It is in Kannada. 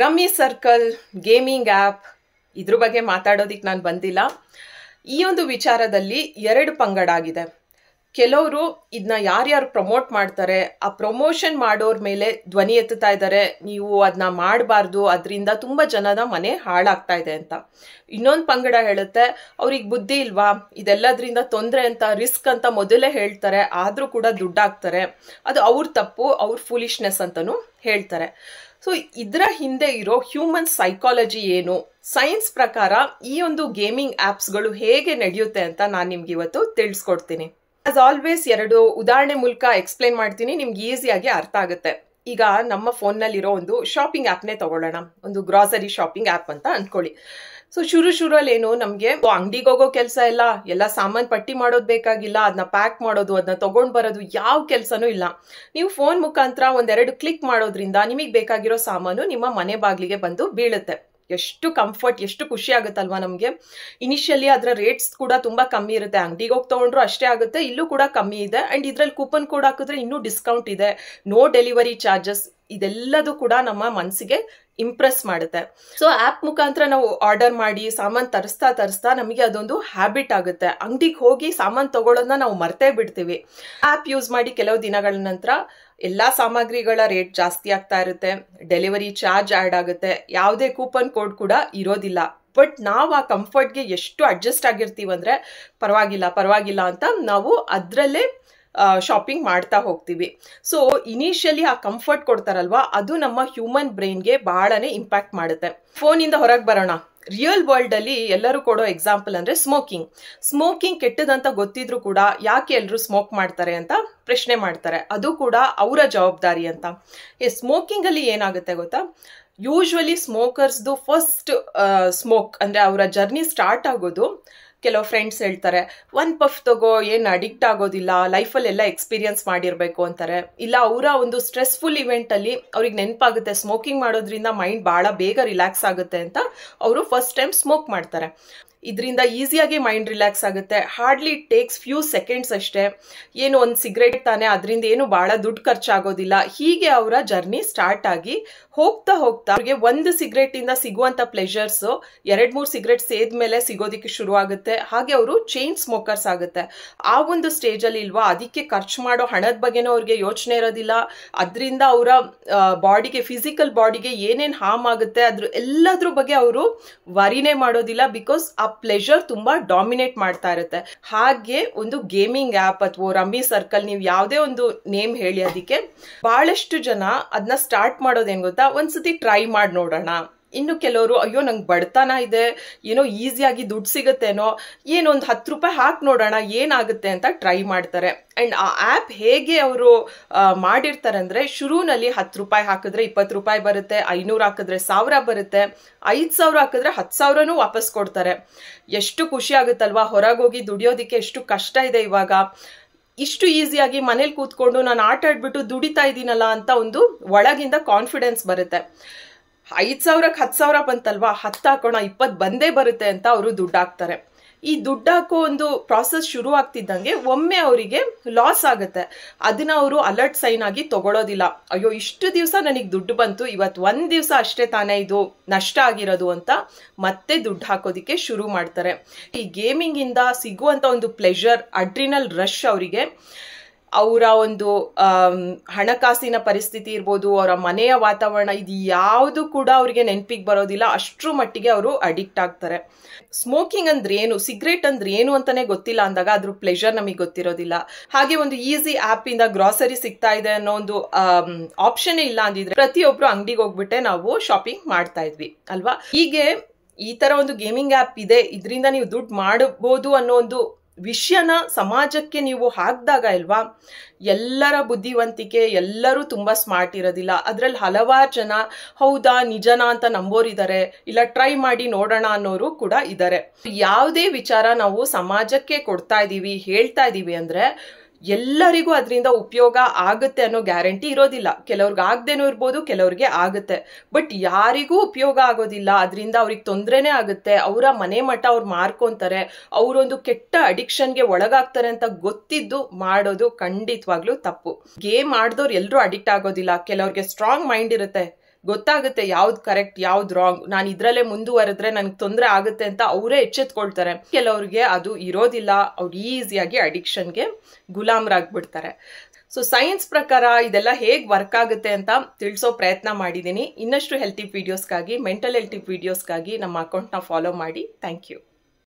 ರಮ್ಮಿ ಸರ್ಕಲ್ ಗೇಮಿಂಗ್ ಆ್ಯಪ್ ಇದ್ರ ಬಗ್ಗೆ ಮಾತಾಡೋದಕ್ಕೆ ನಾನು ಬಂದಿಲ್ಲ ಈ ಒಂದು ವಿಚಾರದಲ್ಲಿ ಎರಡು ಪಂಗಡ ಆಗಿದೆ ಕೆಲವರು ಇದನ್ನ ಯಾರ್ಯಾರು ಪ್ರಮೋಟ್ ಮಾಡ್ತಾರೆ ಆ ಪ್ರಮೋಷನ್ ಮಾಡೋರ ಮೇಲೆ ಧ್ವನಿ ಎತ್ತುತ್ತಾ ಇದ್ದಾರೆ ನೀವು ಅದನ್ನ ಮಾಡಬಾರ್ದು ಅದರಿಂದ ತುಂಬ ಜನದ ಮನೆ ಹಾಳಾಗ್ತಾ ಇದೆ ಅಂತ ಇನ್ನೊಂದು ಪಂಗಡ ಹೇಳುತ್ತೆ ಅವ್ರಿಗೆ ಬುದ್ಧಿ ಇಲ್ವಾ ಇದೆಲ್ಲದರಿಂದ ತೊಂದರೆ ಅಂತ ರಿಸ್ಕ್ ಅಂತ ಮೊದಲೇ ಹೇಳ್ತಾರೆ ಆದರೂ ಕೂಡ ದುಡ್ಡಾಗ್ತಾರೆ ಅದು ಅವ್ರ ತಪ್ಪು ಅವ್ರ ಫುಲಿಶ್ನೆಸ್ ಅಂತಲೂ ಹೇಳ್ತಾರೆ ಸೊ ಇದರ ಹಿಂದೆ ಇರೋ ಹ್ಯೂಮನ್ ಸೈಕಾಲಜಿ ಏನು ಸೈನ್ಸ್ ಪ್ರಕಾರ ಈ ಒಂದು ಗೇಮಿಂಗ್ ಗಳು ಹೇಗೆ ನಡೆಯುತ್ತೆ ಅಂತ ನಾನು ನಿಮ್ಗೆ ಇವತ್ತು ತಿಳಿಸ್ಕೊಡ್ತೀನಿ ಆಸ್ ಆಲ್ವೇಸ್ ಎರಡು ಉದಾಹರಣೆ ಮೂಲಕ ಎಕ್ಸ್ಪ್ಲೈನ್ ಮಾಡ್ತೀನಿ ನಿಮ್ಗೆ ಈಸಿಯಾಗಿ ಅರ್ಥ ಆಗುತ್ತೆ ಈಗ ನಮ್ಮ ಫೋನ್ನಲ್ಲಿರೋ ಒಂದು ಶಾಪಿಂಗ್ ಆ್ಯಪ್ನೇ ತಗೊಳ್ಳೋಣ ಒಂದು ಗ್ರಾಸರಿ ಶಾಪಿಂಗ್ ಆ್ಯಪ್ ಅಂತ ಅಂದ್ಕೊಳ್ಳಿ ಸೊ ಶುರು ಏನು ನಮಗೆ ಅಂಗಡಿಗೆ ಹೋಗೋ ಕೆಲಸ ಇಲ್ಲ ಎಲ್ಲ ಸಾಮಾನ್ ಪಟ್ಟಿ ಮಾಡೋದು ಬೇಕಾಗಿಲ್ಲ ಅದನ್ನ ಪ್ಯಾಕ್ ಮಾಡೋದು ಅದನ್ನ ತಗೊಂಡ್ ಬರೋದು ಯಾವ ಕೆಲಸನೂ ಇಲ್ಲ ನೀವು ಫೋನ್ ಮುಖಾಂತರ ಒಂದೆರಡು ಕ್ಲಿಕ್ ಮಾಡೋದ್ರಿಂದ ನಿಮಗೆ ಬೇಕಾಗಿರೋ ಸಾಮಾನು ನಿಮ್ಮ ಮನೆ ಬಾಗಿಲಿಗೆ ಬಂದು ಬೀಳುತ್ತೆ ಎಷ್ಟು ಕಂಫರ್ಟ್ ಎಷ್ಟು ಖುಷಿ ಆಗುತ್ತಲ್ವಾ ನಮ್ಗೆ ಇನಿಷಿಯಲಿ ಅದರ ರೇಟ್ಸ್ ಕೂಡ ತುಂಬಾ ಕಮ್ಮಿ ಇರುತ್ತೆ ಅಂಗಡಿಗೆ ಹೋಗಿ ತಗೊಂಡ್ರು ಅಷ್ಟೇ ಆಗುತ್ತೆ ಇಲ್ಲೂ ಕೂಡ ಕಮ್ಮಿ ಇದೆ ಅಂಡ್ ಇದ್ರಲ್ಲಿ ಕೂಪನ್ ಕೋಡ್ ಹಾಕಿದ್ರೆ ಇನ್ನೂ ಡಿಸ್ಕೌಂಟ್ ಇದೆ ನೋ ಡೆಲಿವರಿ ಚಾರ್ಜಸ್ ಇದೆಲ್ಲದೂ ಕೂಡ ನಮ್ಮ ಮನಸ್ಸಿಗೆ ಇಂಪ್ರೆಸ್ ಮಾಡುತ್ತೆ ಸೊ ಆ್ಯಪ್ ಮುಖಾಂತರ ನಾವು ಆರ್ಡರ್ ಮಾಡಿ ಸಾಮಾನು ತರಿಸ್ತಾ ತರಿಸ್ತಾ ನಮಗೆ ಅದೊಂದು ಹ್ಯಾಬಿಟ್ ಆಗುತ್ತೆ ಅಂಗಡಿಗೆ ಹೋಗಿ ಸಾಮಾನು ತಗೊಳ್ಳೋದನ್ನ ನಾವು ಮರ್ತೇ ಬಿಡ್ತೀವಿ ಆ್ಯಪ್ ಯೂಸ್ ಮಾಡಿ ಕೆಲವು ದಿನಗಳ ನಂತರ ಎಲ್ಲ ಸಾಮಗ್ರಿಗಳ ರೇಟ್ ಜಾಸ್ತಿ ಆಗ್ತಾ ಇರುತ್ತೆ ಡೆಲಿವರಿ ಚಾರ್ಜ್ ಆ್ಯಡ್ ಆಗುತ್ತೆ ಯಾವುದೇ ಕೂಪನ್ ಕೋಡ್ ಕೂಡ ಇರೋದಿಲ್ಲ ಬಟ್ ನಾವು ಆ ಕಂಫರ್ಟ್ಗೆ ಎಷ್ಟು ಅಡ್ಜಸ್ಟ್ ಆಗಿರ್ತೀವಂದ್ರೆ ಪರವಾಗಿಲ್ಲ ಪರವಾಗಿಲ್ಲ ಅಂತ ನಾವು ಅದರಲ್ಲೇ ಶಾಪಿಂಗ್ ಮಾಡ್ತಾ ಹೋಗ್ತೀವಿ ಸೊ ಇನಿಷಿಯಲಿ ಆ ಕಂಫರ್ಟ್ ಕೊಡ್ತಾರಲ್ವಾ ಅದು ನಮ್ಮ ಹ್ಯೂಮನ್ ಬ್ರೈನ್ಗೆ ಬಹಳನೇ ಇಂಪ್ಯಾಕ್ಟ್ ಮಾಡುತ್ತೆ ಫೋನಿಂದ ಹೊರಗೆ ಬರೋಣ ರಿಯಲ್ ವರ್ಲ್ಡ್ ಅಲ್ಲಿ ಎಲ್ಲರೂ ಕೊಡೋ ಎಕ್ಸಾಂಪಲ್ ಅಂದ್ರೆ ಸ್ಮೋಕಿಂಗ್ ಸ್ಮೋಕಿಂಗ್ ಕೆಟ್ಟದಂತ ಗೊತ್ತಿದ್ರು ಕೂಡ ಯಾಕೆ ಎಲ್ಲರೂ ಸ್ಮೋಕ್ ಮಾಡ್ತಾರೆ ಅಂತ ಪ್ರಶ್ನೆ ಮಾಡ್ತಾರೆ ಅದು ಕೂಡ ಅವರ ಜವಾಬ್ದಾರಿ ಅಂತ ಈ ಸ್ಮೋಕಿಂಗ್ ಅಲ್ಲಿ ಏನಾಗುತ್ತೆ ಗೊತ್ತಾ ಯೂಶ್ವಲಿ ಸ್ಮೋಕರ್ಸ್ದು ಫಸ್ಟ್ ಸ್ಮೋಕ್ ಅಂದ್ರೆ ಅವರ ಜರ್ನಿ ಸ್ಟಾರ್ಟ್ ಆಗೋದು ಕೆಲವು ಫ್ರೆಂಡ್ಸ್ ಹೇಳ್ತಾರೆ ಒಂದ್ ಪಫ್ ತಗೋ ಏನು ಅಡಿಕ್ಟ್ ಆಗೋದಿಲ್ಲ ಲೈಫಲ್ಲಿ ಎಲ್ಲ ಎಕ್ಸ್ಪೀರಿಯನ್ಸ್ ಮಾಡಿರಬೇಕು ಅಂತಾರೆ ಇಲ್ಲ ಅವರ ಒಂದು ಸ್ಟ್ರೆಸ್ಫುಲ್ ಅಲ್ಲಿ ಅವ್ರಿಗೆ ನೆನಪಾಗುತ್ತೆ ಸ್ಮೋಕಿಂಗ್ ಮಾಡೋದ್ರಿಂದ ಮೈಂಡ್ ಬಹಳ ಬೇಗ ರಿಲ್ಯಾಕ್ಸ್ ಆಗುತ್ತೆ ಅಂತ ಅವರು ಫಸ್ಟ್ ಟೈಮ್ ಸ್ಮೋಕ್ ಮಾಡ್ತಾರೆ ಇದರಿಂದ ಈಸಿಯಾಗಿ ಮೈಂಡ್ ರಿಲ್ಯಾಕ್ಸ್ ಆಗುತ್ತೆ hardly it takes few seconds ಅಷ್ಟೇ ಏನು ಒಂದು ಸಿಗರೇಟ್ ತಾನೆ ಅದರಿಂದ ಏನು ಭಾಳ ದುಡ್ಡು ಖರ್ಚಾಗೋದಿಲ್ಲ ಹೀಗೆ ಅವರ ಜರ್ನಿ ಸ್ಟಾರ್ಟ್ ಆಗಿ ಹೋಗ್ತಾ ಹೋಗ್ತಾ ಅವ್ರಿಗೆ ಒಂದು ಸಿಗರೇಟಿಂದ ಸಿಗುವಂಥ ಪ್ಲೆಷರ್ಸು ಎರಡು ಮೂರು ಸಿಗರೇಟ್ ಸೇದ್ಮೇಲೆ ಸಿಗೋದಿಕ್ಕೆ ಶುರು ಆಗುತ್ತೆ ಹಾಗೆ ಅವರು ಚೈನ್ ಸ್ಮೋಕರ್ಸ್ ಆಗುತ್ತೆ ಆ ಒಂದು ಸ್ಟೇಜಲ್ಲಿ ಇಲ್ವಾ ಅದಕ್ಕೆ ಖರ್ಚು ಮಾಡೋ ಹಣದ ಬಗ್ಗೆನೂ ಅವ್ರಿಗೆ ಯೋಚನೆ ಇರೋದಿಲ್ಲ ಅದರಿಂದ ಅವರ ಬಾಡಿಗೆ ಫಿಸಿಕಲ್ ಬಾಡಿಗೆ ಏನೇನು ಹಾರ್ಮ್ ಆಗುತ್ತೆ ಅದ್ರ ಎಲ್ಲದ್ರ ಬಗ್ಗೆ ಅವರು ವರಿನೇ ಮಾಡೋದಿಲ್ಲ ಬಿಕಾಸ್ ಆ ಪ್ಲೆಜರ್ ತುಂಬಾ ಡಾಮಿನೇಟ್ ಮಾಡ್ತಾ ಇರುತ್ತೆ ಹಾಗೆ ಒಂದು ಗೇಮಿಂಗ್ ಆ್ಯಪ್ ಅಥವಾ ರಮ್ಮಿ ಸರ್ಕಲ್ ನೀವು ಯಾವುದೇ ಒಂದು ನೇಮ್ ಹೇಳಿ ಅದಕ್ಕೆ ಬಹಳಷ್ಟು ಜನ ಅದನ್ನ ಸ್ಟಾರ್ಟ್ ಮಾಡೋದೇನು ಗೊತ್ತಾ ಒಂದ್ಸತಿ ಟ್ರೈ ಮಾಡಿ ನೋಡೋಣ ಇನ್ನು ಕೆಲವರು ಅಯ್ಯೋ ನಂಗೆ ಬಡತನ ಇದೆ ಏನೋ ಈಸಿಯಾಗಿ ದುಡ್ಡು ಸಿಗುತ್ತೇನೋ ಏನೊಂದು ಹತ್ತು ರೂಪಾಯಿ ಹಾಕಿ ನೋಡೋಣ ಏನಾಗುತ್ತೆ ಅಂತ ಟ್ರೈ ಮಾಡ್ತಾರೆ ಆ್ಯಂಡ್ ಆ ಆ್ಯಪ್ ಹೇಗೆ ಅವರು ಮಾಡಿರ್ತಾರೆ ಅಂದರೆ ಶುರುನಲ್ಲಿ ಹತ್ತು ರೂಪಾಯಿ ಹಾಕಿದ್ರೆ ಇಪ್ಪತ್ತು ರೂಪಾಯಿ ಬರುತ್ತೆ ಐನೂರು ಹಾಕಿದ್ರೆ ಸಾವಿರ ಬರುತ್ತೆ ಐದು ಸಾವಿರ ಹಾಕಿದ್ರೆ ಹತ್ತು ಸಾವಿರನೂ ವಾಪಸ್ ಕೊಡ್ತಾರೆ ಎಷ್ಟು ಖುಷಿ ಆಗುತ್ತಲ್ವಾ ಹೊರಗೋಗಿ ದುಡಿಯೋದಕ್ಕೆ ಎಷ್ಟು ಕಷ್ಟ ಇದೆ ಇವಾಗ ಇಷ್ಟು ಈಸಿಯಾಗಿ ಮನೇಲಿ ಕೂತ್ಕೊಂಡು ನಾನು ಆಟ ಆಡ್ಬಿಟ್ಟು ದುಡಿತಾ ಇದ್ದೀನಲ್ಲ ಅಂತ ಒಂದು ಒಳಗಿಂದ ಕಾನ್ಫಿಡೆನ್ಸ್ ಬರುತ್ತೆ ಐದ್ ಸಾವಿರಕ್ಕೆ ಹತ್ತು ಸಾವಿರ ಬಂತಲ್ವಾ ಹತ್ತು ಹಾಕೋಣ ಇಪ್ಪತ್ ಬಂದೇ ಬರುತ್ತೆ ಅಂತ ಅವರು ದುಡ್ಡು ಹಾಕ್ತಾರೆ ಈ ದುಡ್ಡಾಕೋ ಒಂದು ಪ್ರಾಸೆಸ್ ಶುರು ಆಗ್ತಿದ್ದಂಗೆ ಒಮ್ಮೆ ಅವರಿಗೆ ಲಾಸ್ ಆಗುತ್ತೆ ಅದನ್ನ ಅವರು ಅಲರ್ಟ್ ಸೈನ್ ಆಗಿ ತಗೊಳೋದಿಲ್ಲ ಅಯ್ಯೋ ಇಷ್ಟು ದಿವಸ ನನಗೆ ದುಡ್ಡು ಬಂತು ಇವತ್ತು ಒಂದ್ ದಿವಸ ಅಷ್ಟೇ ತಾನೇ ಇದು ನಷ್ಟ ಆಗಿರೋದು ಅಂತ ಮತ್ತೆ ದುಡ್ಡು ಹಾಕೋದಿಕ್ಕೆ ಶುರು ಮಾಡ್ತಾರೆ ಈ ಗೇಮಿಂಗ್ ಇಂದ ಸಿಗುವಂತ ಒಂದು ಪ್ಲೆಜರ್ ಅಡ್ರಿನಲ್ ರಶ್ ಅವರಿಗೆ ಅವರ ಒಂದು ಹಣಕಾಸಿನ ಪರಿಸ್ಥಿತಿ ಇರ್ಬೋದು ಅವರ ಮನೆಯ ವಾತಾವರಣ ಇದು ಯಾವುದು ಕೂಡ ಅವರಿಗೆ ನೆನಪಿಗೆ ಬರೋದಿಲ್ಲ ಅಷ್ಟು ಮಟ್ಟಿಗೆ ಅವರು ಅಡಿಕ್ಟ್ ಆಗ್ತಾರೆ ಸ್ಮೋಕಿಂಗ್ ಅಂದ್ರೆ ಏನು ಸಿಗರೇಟ್ ಅಂದ್ರೆ ಏನು ಅಂತಾನೆ ಗೊತ್ತಿಲ್ಲ ಅಂದಾಗ ಅದ್ರ ಪ್ಲೆಷರ್ ನಮಗೆ ಗೊತ್ತಿರೋದಿಲ್ಲ ಹಾಗೆ ಒಂದು ಈಸಿ ಆಪ್ ಇಂದ ಗ್ರಾಸರಿ ಸಿಗ್ತಾ ಇದೆ ಅನ್ನೋ ಒಂದು ಆಪ್ಷನ್ ಇಲ್ಲ ಅಂದಿದ್ರೆ ಪ್ರತಿಯೊಬ್ರು ಅಂಗಡಿಗೆ ಹೋಗ್ಬಿಟ್ಟೆ ನಾವು ಶಾಪಿಂಗ್ ಮಾಡ್ತಾ ಇದ್ವಿ ಅಲ್ವಾ ಹೀಗೆ ಈ ತರ ಒಂದು ಗೇಮಿಂಗ್ ಆ್ಯಪ್ ಇದೆ ಇದರಿಂದ ನೀವು ದುಡ್ಡು ಮಾಡಬಹುದು ಅನ್ನೋ ಒಂದು ವಿಷಯನ ಸಮಾಜಕ್ಕೆ ನೀವು ಹಾಕಿದಾಗ ಇಲ್ವಾ ಎಲ್ಲರ ಬುದ್ಧಿವಂತಿಕೆ ಎಲ್ಲರೂ ತುಂಬ ಸ್ಮಾರ್ಟ್ ಇರೋದಿಲ್ಲ ಅದರಲ್ಲಿ ಹಲವಾರು ಜನ ಹೌದಾ ನಿಜನಾ ಅಂತ ನಂಬೋರಿದ್ದಾರೆ ಇಲ್ಲ ಟ್ರೈ ಮಾಡಿ ನೋಡೋಣ ಅನ್ನೋರು ಕೂಡ ಇದ್ದಾರೆ ಯಾವುದೇ ವಿಚಾರ ನಾವು ಸಮಾಜಕ್ಕೆ ಕೊಡ್ತಾ ಇದ್ದೀವಿ ಹೇಳ್ತಾ ಇದ್ದೀವಿ ಅಂದರೆ ಎಲ್ಲರಿಗೂ ಅದರಿಂದ ಉಪಯೋಗ ಆಗುತ್ತೆ ಅನ್ನೋ ಗ್ಯಾರಂಟಿ ಇರೋದಿಲ್ಲ ಕೆಲವ್ರಿಗೆ ಆಗದೇನೂ ಇರ್ಬೋದು ಕೆಲವ್ರಿಗೆ ಆಗುತ್ತೆ ಬಟ್ ಯಾರಿಗೂ ಉಪಯೋಗ ಆಗೋದಿಲ್ಲ ಅದರಿಂದ ಅವ್ರಿಗೆ ತೊಂದರೆನೇ ಆಗುತ್ತೆ ಅವರ ಮನೆ ಮಠ ಅವ್ರು ಮಾರ್ಕೊಂತಾರೆ ಅವರೊಂದು ಕೆಟ್ಟ ಅಡಿಕ್ಷನ್ಗೆ ಒಳಗಾಗ್ತಾರೆ ಅಂತ ಗೊತ್ತಿದ್ದು ಮಾಡೋದು ಖಂಡಿತವಾಗ್ಲೂ ತಪ್ಪು ಗೇಮ್ ಆಡ್ದವ್ರು ಎಲ್ಲರೂ ಅಡಿಕ್ಟ್ ಆಗೋದಿಲ್ಲ ಕೆಲವ್ರಿಗೆ ಸ್ಟ್ರಾಂಗ್ ಮೈಂಡ್ ಇರುತ್ತೆ ಗೊತ್ತಾಗುತ್ತೆ ಯಾವ್ದು ಕರೆಕ್ಟ್ ಯಾವ್ದು ರಾಂಗ್ ನಾನು ಇದರಲ್ಲೇ ಮುಂದುವರೆದ್ರೆ ನನಗೆ ತೊಂದರೆ ಆಗುತ್ತೆ ಅಂತ ಅವರೇ ಎಚ್ಚೆತ್ಕೊಳ್ತಾರೆ ಕೆಲವ್ರಿಗೆ ಅದು ಇರೋದಿಲ್ಲ ಅವ್ರು ಈಸಿಯಾಗಿ ಅಡಿಕ್ಷನ್ಗೆ ಗುಲಾಮರಾಗ್ಬಿಡ್ತಾರೆ ಸೊ ಸೈನ್ಸ್ ಪ್ರಕಾರ ಇದೆಲ್ಲ ಹೇಗೆ ವರ್ಕ್ ಆಗುತ್ತೆ ಅಂತ ತಿಳಿಸೋ ಪ್ರಯತ್ನ ಮಾಡಿದ್ದೀನಿ ಇನ್ನಷ್ಟು ಹೆಲ್ತಿ ವೀಡಿಯೋಸ್ಗಾಗಿ ಮೆಂಟಲ್ ಹೆಲ್ತಿ ವೀಡಿಯೋಸ್ಗಾಗಿ ನಮ್ಮ ಅಕೌಂಟ್ನ ಫಾಲೋ ಮಾಡಿ ಥ್ಯಾಂಕ್ ಯು